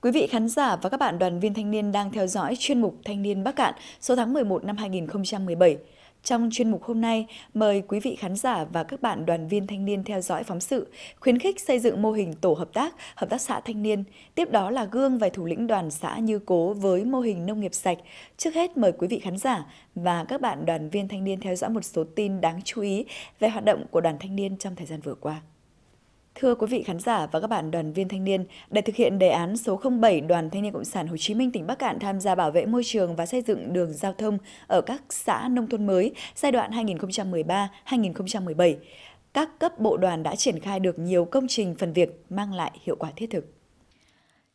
Quý vị khán giả và các bạn đoàn viên thanh niên đang theo dõi chuyên mục Thanh niên Bắc Cạn số tháng 11 năm 2017. Trong chuyên mục hôm nay, mời quý vị khán giả và các bạn đoàn viên thanh niên theo dõi phóng sự khuyến khích xây dựng mô hình tổ hợp tác, hợp tác xã thanh niên. Tiếp đó là gương về thủ lĩnh đoàn xã Như Cố với mô hình nông nghiệp sạch. Trước hết mời quý vị khán giả và các bạn đoàn viên thanh niên theo dõi một số tin đáng chú ý về hoạt động của đoàn thanh niên trong thời gian vừa qua. Thưa quý vị khán giả và các bạn đoàn viên thanh niên, để thực hiện đề án số 07 Đoàn Thanh niên Cộng sản Hồ Chí Minh tỉnh Bắc Cạn tham gia bảo vệ môi trường và xây dựng đường giao thông ở các xã nông thôn mới giai đoạn 2013-2017, các cấp bộ đoàn đã triển khai được nhiều công trình phần việc mang lại hiệu quả thiết thực.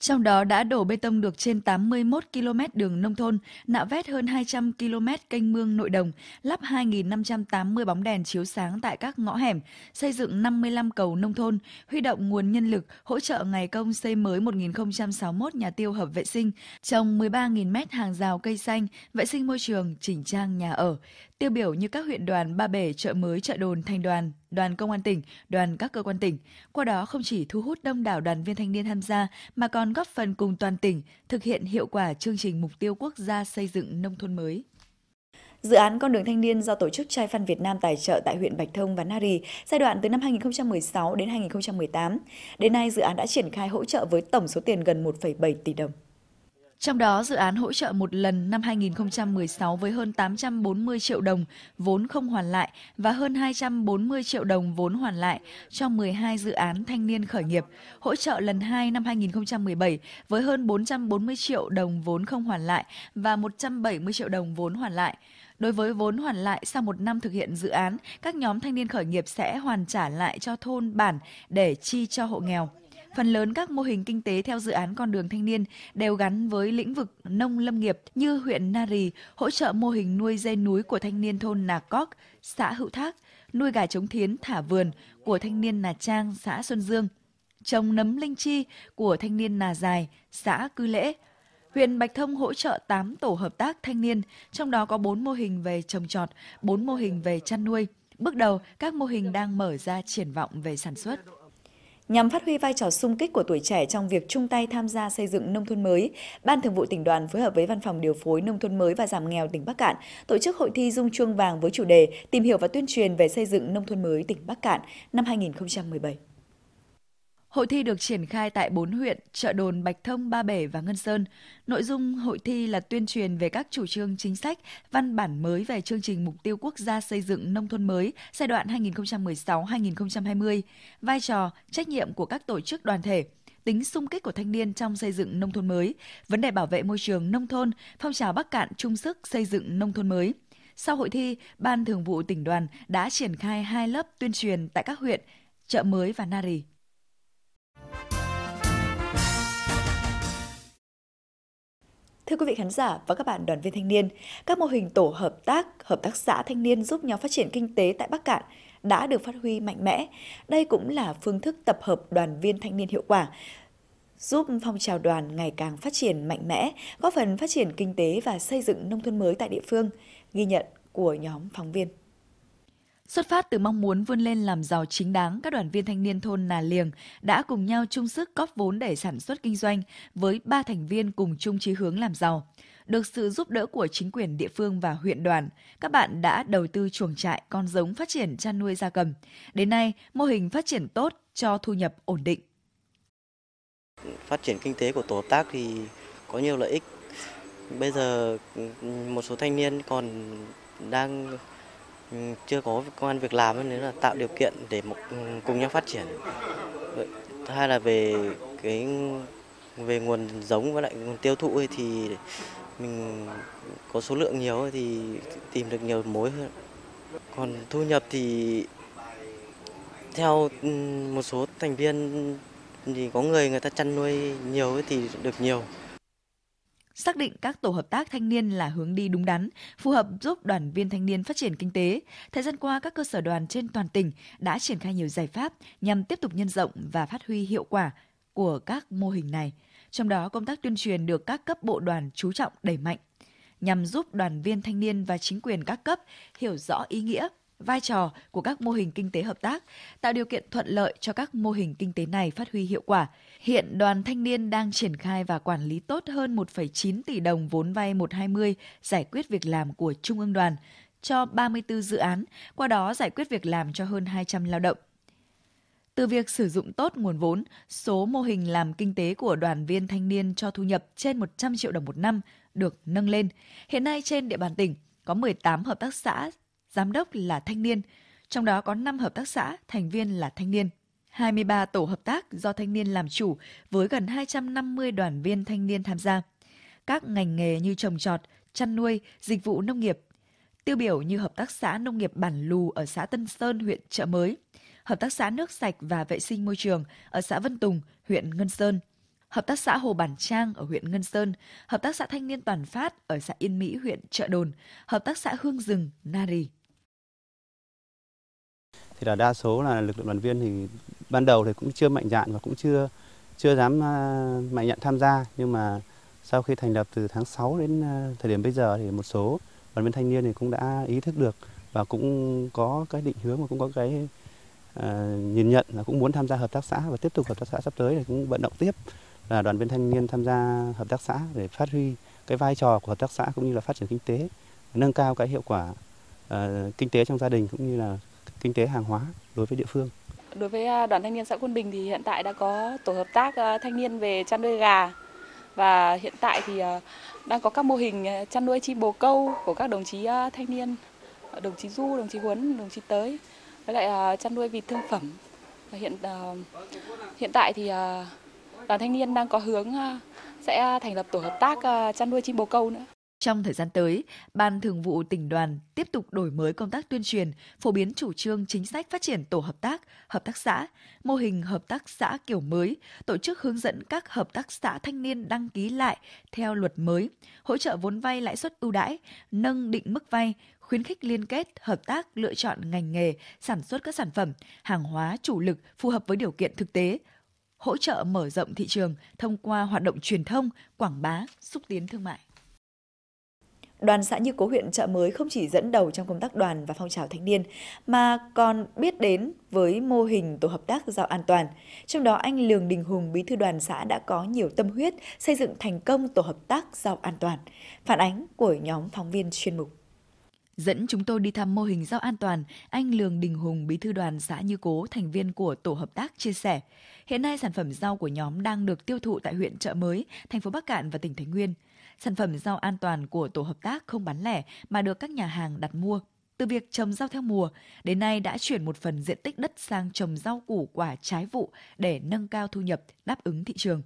Trong đó đã đổ bê tông được trên 81 km đường nông thôn, nạo vét hơn 200 km canh mương nội đồng, lắp 2.580 bóng đèn chiếu sáng tại các ngõ hẻm, xây dựng 55 cầu nông thôn, huy động nguồn nhân lực, hỗ trợ ngày công xây mới 1.061 nhà tiêu hợp vệ sinh, trồng 13.000 mét hàng rào cây xanh, vệ sinh môi trường, chỉnh trang nhà ở tiêu biểu như các huyện đoàn Ba Bể, Chợ Mới, Chợ Đồn, Thành Đoàn, Đoàn Công an tỉnh, Đoàn các cơ quan tỉnh. Qua đó không chỉ thu hút đông đảo đoàn viên thanh niên tham gia mà còn góp phần cùng toàn tỉnh thực hiện hiệu quả chương trình mục tiêu quốc gia xây dựng nông thôn mới. Dự án Con đường thanh niên do tổ chức Trai Phan Việt Nam tài trợ tại huyện Bạch Thông và Nari giai đoạn từ năm 2016 đến 2018. Đến nay dự án đã triển khai hỗ trợ với tổng số tiền gần 1,7 tỷ đồng. Trong đó, dự án hỗ trợ một lần năm 2016 với hơn 840 triệu đồng vốn không hoàn lại và hơn 240 triệu đồng vốn hoàn lại cho 12 dự án thanh niên khởi nghiệp, hỗ trợ lần 2 năm 2017 với hơn 440 triệu đồng vốn không hoàn lại và 170 triệu đồng vốn hoàn lại. Đối với vốn hoàn lại sau một năm thực hiện dự án, các nhóm thanh niên khởi nghiệp sẽ hoàn trả lại cho thôn bản để chi cho hộ nghèo. Phần lớn các mô hình kinh tế theo dự án con đường thanh niên đều gắn với lĩnh vực nông lâm nghiệp như huyện Na Nari hỗ trợ mô hình nuôi dê núi của thanh niên thôn Nà Cóc, xã Hữu Thác, nuôi gà trống thiến thả vườn của thanh niên Nà Trang, xã Xuân Dương, trồng nấm linh chi của thanh niên Nà Dài, xã Cư Lễ, Huyện Bạch Thông hỗ trợ 8 tổ hợp tác thanh niên, trong đó có 4 mô hình về trồng trọt, 4 mô hình về chăn nuôi. Bước đầu, các mô hình đang mở ra triển vọng về sản xuất. Nhằm phát huy vai trò sung kích của tuổi trẻ trong việc chung tay tham gia xây dựng nông thôn mới, Ban Thường vụ tỉnh đoàn phối hợp với Văn phòng Điều phối Nông thôn mới và Giảm nghèo tỉnh Bắc Cạn tổ chức hội thi Dung chuông vàng với chủ đề Tìm hiểu và tuyên truyền về xây dựng nông thôn mới tỉnh Bắc Cạn năm 2017. Hội thi được triển khai tại 4 huyện, Chợ Đồn, Bạch Thông, Ba Bể và Ngân Sơn. Nội dung hội thi là tuyên truyền về các chủ trương chính sách, văn bản mới về chương trình mục tiêu quốc gia xây dựng nông thôn mới giai đoạn 2016-2020, vai trò, trách nhiệm của các tổ chức đoàn thể, tính sung kích của thanh niên trong xây dựng nông thôn mới, vấn đề bảo vệ môi trường nông thôn, phong trào Bắc Cạn chung sức xây dựng nông thôn mới. Sau hội thi, Ban Thường vụ tỉnh đoàn đã triển khai hai lớp tuyên truyền tại các huyện Chợ Mới và Nari. Thưa quý vị khán giả và các bạn đoàn viên thanh niên, các mô hình tổ hợp tác, hợp tác xã thanh niên giúp nhau phát triển kinh tế tại Bắc Cạn đã được phát huy mạnh mẽ. Đây cũng là phương thức tập hợp đoàn viên thanh niên hiệu quả, giúp phong trào đoàn ngày càng phát triển mạnh mẽ, góp phần phát triển kinh tế và xây dựng nông thôn mới tại địa phương, ghi nhận của nhóm phóng viên. Xuất phát từ mong muốn vươn lên làm giàu chính đáng, các đoàn viên thanh niên thôn Nà Liềng đã cùng nhau chung sức góp vốn để sản xuất kinh doanh với ba thành viên cùng chung chí hướng làm giàu. Được sự giúp đỡ của chính quyền địa phương và huyện đoàn, các bạn đã đầu tư chuồng trại con giống phát triển chăn nuôi gia cầm. Đến nay, mô hình phát triển tốt cho thu nhập ổn định. Phát triển kinh tế của tổ hợp tác thì có nhiều lợi ích. Bây giờ ừ, một số thanh niên còn đang Ừ, chưa có công an việc làm nên là tạo điều kiện để ừ, cùng nhau phát triển hai là về cái về nguồn giống và lại nguồn tiêu thụ thì mình có số lượng nhiều thì tìm được nhiều mối hơn còn thu nhập thì theo ừ, một số thành viên thì có người người ta chăn nuôi nhiều thì được nhiều xác định các tổ hợp tác thanh niên là hướng đi đúng đắn, phù hợp giúp đoàn viên thanh niên phát triển kinh tế. Thời gian qua, các cơ sở đoàn trên toàn tỉnh đã triển khai nhiều giải pháp nhằm tiếp tục nhân rộng và phát huy hiệu quả của các mô hình này. Trong đó, công tác tuyên truyền được các cấp bộ đoàn chú trọng đẩy mạnh nhằm giúp đoàn viên thanh niên và chính quyền các cấp hiểu rõ ý nghĩa, vai trò của các mô hình kinh tế hợp tác, tạo điều kiện thuận lợi cho các mô hình kinh tế này phát huy hiệu quả. Hiện đoàn thanh niên đang triển khai và quản lý tốt hơn 1,9 tỷ đồng vốn vay 120 giải quyết việc làm của Trung ương đoàn cho 34 dự án, qua đó giải quyết việc làm cho hơn 200 lao động. Từ việc sử dụng tốt nguồn vốn, số mô hình làm kinh tế của đoàn viên thanh niên cho thu nhập trên 100 triệu đồng một năm được nâng lên. Hiện nay trên địa bàn tỉnh có 18 hợp tác xã giám đốc là thanh niên, trong đó có 5 hợp tác xã, thành viên là thanh niên. 23 tổ hợp tác do thanh niên làm chủ với gần 250 đoàn viên thanh niên tham gia. Các ngành nghề như trồng trọt, chăn nuôi, dịch vụ nông nghiệp. Tiêu biểu như Hợp tác xã Nông nghiệp Bản Lù ở xã Tân Sơn, huyện Trợ Mới, Hợp tác xã Nước Sạch và Vệ sinh Môi trường ở xã Vân Tùng, huyện Ngân Sơn, Hợp tác xã Hồ Bản Trang ở huyện Ngân Sơn, Hợp tác xã Thanh niên Toàn Phát ở xã Yên Mỹ, huyện Trợ Đồn, Hợp tác xã Hương Rừng, Nari thì là đa số là lực lượng đoàn viên thì ban đầu thì cũng chưa mạnh dạn và cũng chưa chưa dám à, mạnh dạn tham gia nhưng mà sau khi thành lập từ tháng 6 đến à, thời điểm bây giờ thì một số đoàn viên thanh niên thì cũng đã ý thức được và cũng có cái định hướng và cũng có cái uh, nhìn nhận là cũng muốn tham gia hợp tác xã và tiếp tục hợp tác xã sắp tới thì cũng vận động tiếp là đoàn viên thanh niên tham gia hợp tác xã để phát huy cái vai trò của hợp tác xã cũng như là phát triển kinh tế nâng cao cái hiệu quả uh, kinh tế trong gia đình cũng như là kinh tế hàng hóa đối với địa phương. Đối với à, đoàn thanh niên xã Quân Bình thì hiện tại đã có tổ hợp tác à, thanh niên về chăn nuôi gà và hiện tại thì à, đang có các mô hình chăn nuôi chim bồ câu của các đồng chí thanh niên, đồng chí Du, đồng chí Huấn, đồng chí Tới với lại chăn nuôi vịt thương phẩm. Hiện hiện tại thì đoàn thanh niên đang có hướng sẽ thành lập tổ hợp tác chăn nuôi chim bồ câu nữa. Trong thời gian tới, Ban Thường vụ tỉnh đoàn tiếp tục đổi mới công tác tuyên truyền, phổ biến chủ trương chính sách phát triển tổ hợp tác, hợp tác xã, mô hình hợp tác xã kiểu mới, tổ chức hướng dẫn các hợp tác xã thanh niên đăng ký lại theo luật mới, hỗ trợ vốn vay lãi suất ưu đãi, nâng định mức vay, khuyến khích liên kết, hợp tác lựa chọn ngành nghề, sản xuất các sản phẩm, hàng hóa chủ lực phù hợp với điều kiện thực tế, hỗ trợ mở rộng thị trường thông qua hoạt động truyền thông, quảng bá, xúc tiến thương mại. Đoàn xã Như Cố huyện trợ Mới không chỉ dẫn đầu trong công tác đoàn và phong trào thanh niên, mà còn biết đến với mô hình tổ hợp tác giao an toàn. Trong đó, anh Lường Đình Hùng, bí thư đoàn xã đã có nhiều tâm huyết xây dựng thành công tổ hợp tác giao an toàn. Phản ánh của nhóm phóng viên chuyên mục. Dẫn chúng tôi đi thăm mô hình rau an toàn, anh Lường Đình Hùng, bí thư đoàn xã Như Cố, thành viên của tổ hợp tác chia sẻ. Hiện nay sản phẩm rau của nhóm đang được tiêu thụ tại huyện trợ Mới, thành phố Bắc Cạn và tỉnh Thái Nguyên. Sản phẩm rau an toàn của tổ hợp tác không bán lẻ mà được các nhà hàng đặt mua. Từ việc trồng rau theo mùa, đến nay đã chuyển một phần diện tích đất sang trồng rau củ quả trái vụ để nâng cao thu nhập đáp ứng thị trường.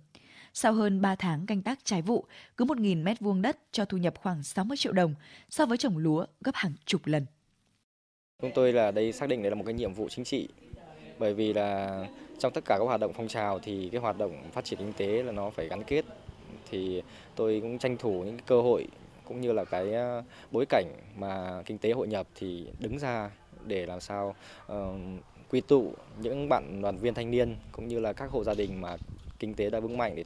Sau hơn 3 tháng canh tác trái vụ, cứ 1.000 mét vuông đất cho thu nhập khoảng 60 triệu đồng, so với trồng lúa gấp hàng chục lần. Chúng tôi là đây xác định đây là một cái nhiệm vụ chính trị bởi vì là trong tất cả các hoạt động phong trào thì cái hoạt động phát triển kinh tế là nó phải gắn kết thì tôi cũng tranh thủ những cơ hội cũng như là cái ờ, bối cảnh mà kinh tế hội nhập thì đứng ra để làm sao uh, quy tụ những bạn đoàn viên thanh niên cũng như là các hộ gia đình mà kinh tế đã vững mạnh để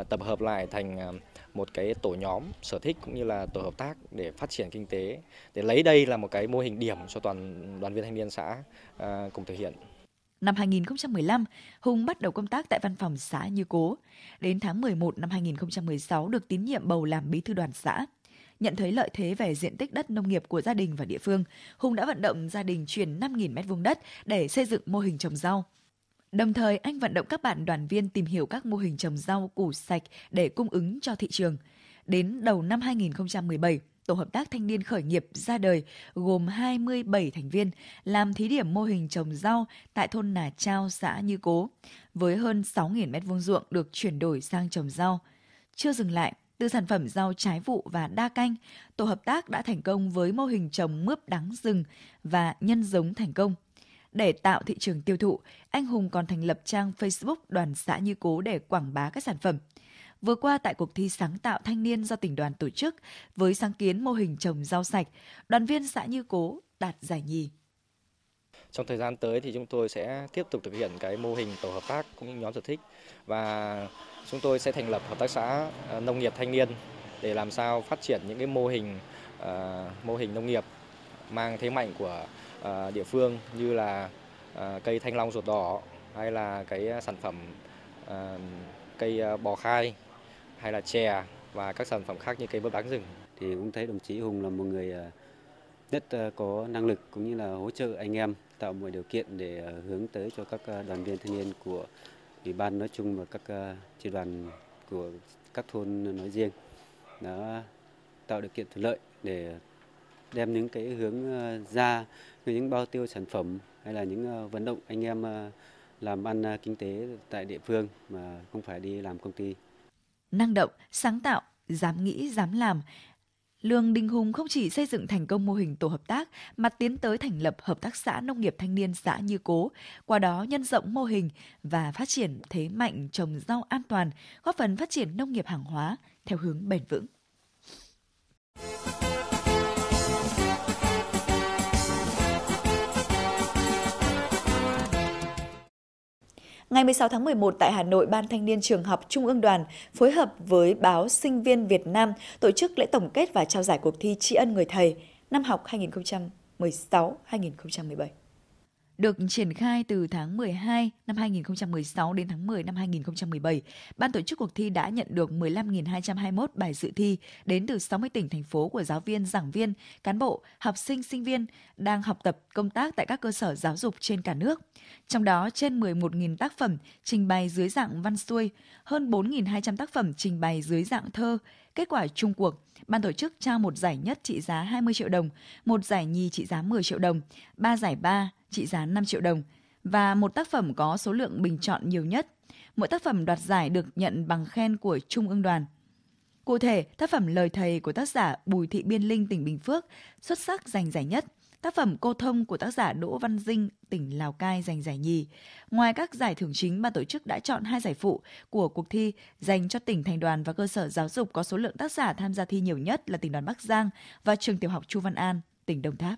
uh, tập hợp lại thành một cái tổ nhóm sở thích cũng như là tổ hợp tác để phát triển kinh tế để lấy đây là một cái mô hình điểm cho toàn đoàn viên thanh niên xã uh, cùng thực hiện Năm 2015, Hùng bắt đầu công tác tại văn phòng xã Như Cố. Đến tháng 11 năm 2016 được tín nhiệm bầu làm bí thư đoàn xã. Nhận thấy lợi thế về diện tích đất nông nghiệp của gia đình và địa phương, Hùng đã vận động gia đình chuyển 5.000 m2 đất để xây dựng mô hình trồng rau. Đồng thời, anh vận động các bạn đoàn viên tìm hiểu các mô hình trồng rau củ sạch để cung ứng cho thị trường. Đến đầu năm 2017, Tổ hợp tác thanh niên khởi nghiệp ra đời gồm 27 thành viên làm thí điểm mô hình trồng rau tại thôn Nà Trao, xã Như Cố, với hơn 6.000 m2 ruộng được chuyển đổi sang trồng rau. Chưa dừng lại, từ sản phẩm rau trái vụ và đa canh, tổ hợp tác đã thành công với mô hình trồng mướp đắng rừng và nhân giống thành công. Để tạo thị trường tiêu thụ, anh Hùng còn thành lập trang Facebook Đoàn xã Như Cố để quảng bá các sản phẩm vừa qua tại cuộc thi sáng tạo thanh niên do tỉnh đoàn tổ chức với sáng kiến mô hình trồng rau sạch, đoàn viên xã Như Cố đạt giải nhì. Trong thời gian tới thì chúng tôi sẽ tiếp tục thực hiện cái mô hình tổ hợp tác cũng như nhóm sở thích và chúng tôi sẽ thành lập hợp tác xã à, nông nghiệp thanh niên để làm sao phát triển những cái mô hình à, mô hình nông nghiệp mang thế mạnh của à, địa phương như là cây thanh long ruột đỏ hay là cái sản phẩm cây bò khai hay là chè và các sản phẩm khác như cây bớt đáng rừng. Thì cũng thấy đồng chí Hùng là một người à, rất à, có năng lực cũng như là hỗ trợ anh em tạo mọi điều kiện để à, hướng tới cho các đoàn viên thanh niên của ủy ban nói chung và các tri đoàn của các thôn nói riêng đã tạo điều kiện thuận lợi để đem những cái hướng ra những bao tiêu sản phẩm hay là những vận động anh em làm ăn kinh tế tại địa phương mà không phải đi làm công ty năng động, sáng tạo, dám nghĩ, dám làm. Lương Đình Hùng không chỉ xây dựng thành công mô hình tổ hợp tác mà tiến tới thành lập hợp tác xã nông nghiệp thanh niên xã Như Cố, qua đó nhân rộng mô hình và phát triển thế mạnh trồng rau an toàn, góp phần phát triển nông nghiệp hàng hóa theo hướng bền vững. Ngày 16 tháng 11 tại Hà Nội, Ban Thanh niên Trường học Trung ương Đoàn phối hợp với báo Sinh viên Việt Nam tổ chức lễ tổng kết và trao giải cuộc thi tri ân người thầy năm học 2016-2017 được triển khai từ tháng 12 năm 2016 đến tháng 10 năm 2017, ban tổ chức cuộc thi đã nhận được 15.221 bài dự thi đến từ 60 tỉnh thành phố của giáo viên, giảng viên, cán bộ, học sinh, sinh viên đang học tập, công tác tại các cơ sở giáo dục trên cả nước. Trong đó trên 11.000 tác phẩm trình bày dưới dạng văn xuôi, hơn 4.200 tác phẩm trình bày dưới dạng thơ, Kết quả chung cuộc, ban tổ chức trao một giải nhất trị giá 20 triệu đồng, một giải nhì trị giá 10 triệu đồng, ba giải ba trị giá 5 triệu đồng và một tác phẩm có số lượng bình chọn nhiều nhất. Mỗi tác phẩm đoạt giải được nhận bằng khen của Trung ương đoàn. Cụ thể, tác phẩm Lời Thầy của tác giả Bùi Thị Biên Linh tỉnh Bình Phước xuất sắc giành giải nhất – Tác phẩm Cô Thông của tác giả Đỗ Văn Dinh, tỉnh Lào Cai giành giải nhì. Ngoài các giải thưởng chính, ban tổ chức đã chọn hai giải phụ của cuộc thi dành cho tỉnh, thành đoàn và cơ sở giáo dục có số lượng tác giả tham gia thi nhiều nhất là tỉnh đoàn Bắc Giang và trường tiểu học Chu Văn An, tỉnh Đồng Tháp.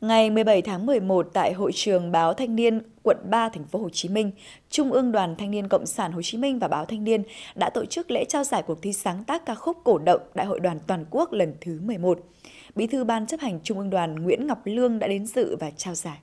Ngày 17 tháng 11 tại hội trường báo Thanh niên quận 3 thành phố Hồ Chí Minh, Trung ương Đoàn Thanh niên Cộng sản Hồ Chí Minh và báo Thanh niên đã tổ chức lễ trao giải cuộc thi sáng tác ca khúc cổ động Đại hội Đoàn toàn quốc lần thứ 11. Bí thư Ban chấp hành Trung ương Đoàn Nguyễn Ngọc Lương đã đến dự và trao giải.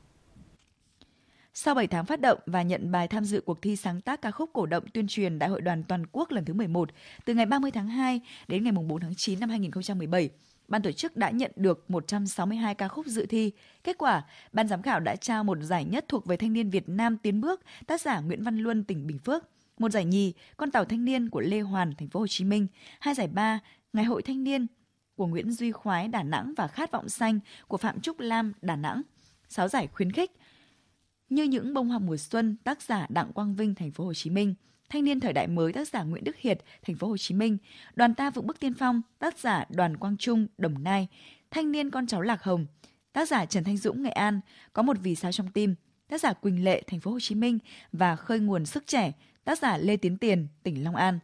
Sau 7 tháng phát động và nhận bài tham dự cuộc thi sáng tác ca khúc cổ động tuyên truyền Đại hội Đoàn toàn quốc lần thứ 11 từ ngày 30 tháng 2 đến ngày 4 tháng 9 năm 2017, ban tổ chức đã nhận được 162 ca khúc dự thi. Kết quả, ban giám khảo đã trao một giải nhất thuộc về thanh niên Việt Nam tiến bước, tác giả Nguyễn Văn Luân, tỉnh Bình Phước, một giải nhì, con tàu thanh niên của Lê Hoàn, thành phố Hồ Chí Minh, hai giải ba, Ngày hội thanh niên của Nguyễn Duy Khoái, Đà Nẵng và Khát vọng xanh của Phạm Trúc Lam, Đà Nẵng. Sáu giải khuyến khích như những bông hoa mùa xuân tác giả Đặng Quang Vinh thành phố Hồ Chí Minh. Thanh niên thời đại mới tác giả Nguyễn Đức Hiệt, Thành phố Hồ Chí Minh, Đoàn ta vững bước tiên phong, tác giả Đoàn Quang Trung, Đồng Nai, Thanh niên con cháu Lạc Hồng, tác giả Trần Thanh Dũng, Nghệ An, có một vì sao trong tim, tác giả Quỳnh Lệ, Thành phố Hồ Chí Minh và khơi nguồn sức trẻ, tác giả Lê Tiến Tiền, tỉnh Long An.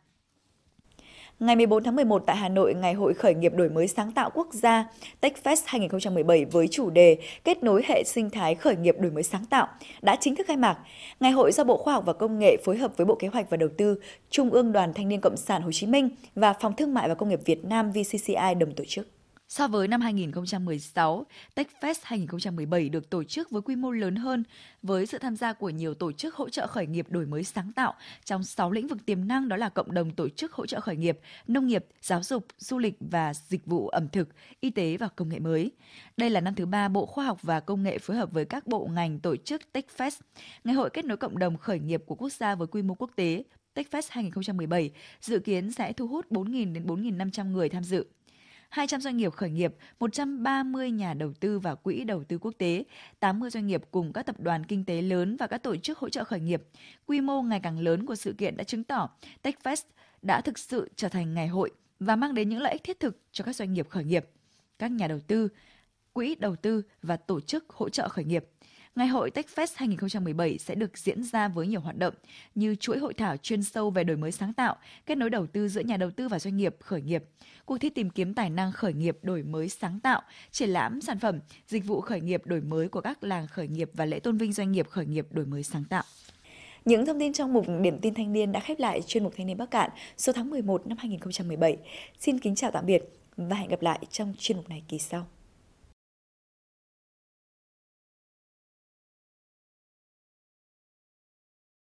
Ngày 14 tháng 11 tại Hà Nội, Ngày hội khởi nghiệp đổi mới sáng tạo quốc gia TechFest 2017 với chủ đề Kết nối hệ sinh thái khởi nghiệp đổi mới sáng tạo đã chính thức khai mạc. Ngày hội do Bộ Khoa học và Công nghệ phối hợp với Bộ Kế hoạch và Đầu tư, Trung ương Đoàn Thanh niên Cộng sản Hồ Chí Minh và Phòng Thương mại và Công nghiệp Việt Nam VCCI đồng tổ chức. So với năm 2016, TechFest 2017 được tổ chức với quy mô lớn hơn, với sự tham gia của nhiều tổ chức hỗ trợ khởi nghiệp đổi mới sáng tạo trong 6 lĩnh vực tiềm năng đó là cộng đồng tổ chức hỗ trợ khởi nghiệp, nông nghiệp, giáo dục, du lịch và dịch vụ ẩm thực, y tế và công nghệ mới. Đây là năm thứ ba Bộ Khoa học và Công nghệ phối hợp với các bộ ngành tổ chức TechFest, ngày hội kết nối cộng đồng khởi nghiệp của quốc gia với quy mô quốc tế TechFest 2017 dự kiến sẽ thu hút 4.000 đến 4.500 người tham dự. 200 doanh nghiệp khởi nghiệp, 130 nhà đầu tư và quỹ đầu tư quốc tế, 80 doanh nghiệp cùng các tập đoàn kinh tế lớn và các tổ chức hỗ trợ khởi nghiệp. Quy mô ngày càng lớn của sự kiện đã chứng tỏ TechFest đã thực sự trở thành ngày hội và mang đến những lợi ích thiết thực cho các doanh nghiệp khởi nghiệp, các nhà đầu tư, quỹ đầu tư và tổ chức hỗ trợ khởi nghiệp. Ngày hội TechFest 2017 sẽ được diễn ra với nhiều hoạt động như chuỗi hội thảo chuyên sâu về đổi mới sáng tạo, kết nối đầu tư giữa nhà đầu tư và doanh nghiệp khởi nghiệp, cuộc thi tìm kiếm tài năng khởi nghiệp đổi mới sáng tạo, triển lãm sản phẩm, dịch vụ khởi nghiệp đổi mới của các làng khởi nghiệp và lễ tôn vinh doanh nghiệp khởi nghiệp đổi mới sáng tạo. Những thông tin trong mục Điểm tin thanh niên đã khép lại chuyên mục Thanh niên Bắc Cạn số tháng 11 năm 2017. Xin kính chào tạm biệt và hẹn gặp lại trong chuyên mục này kỳ sau.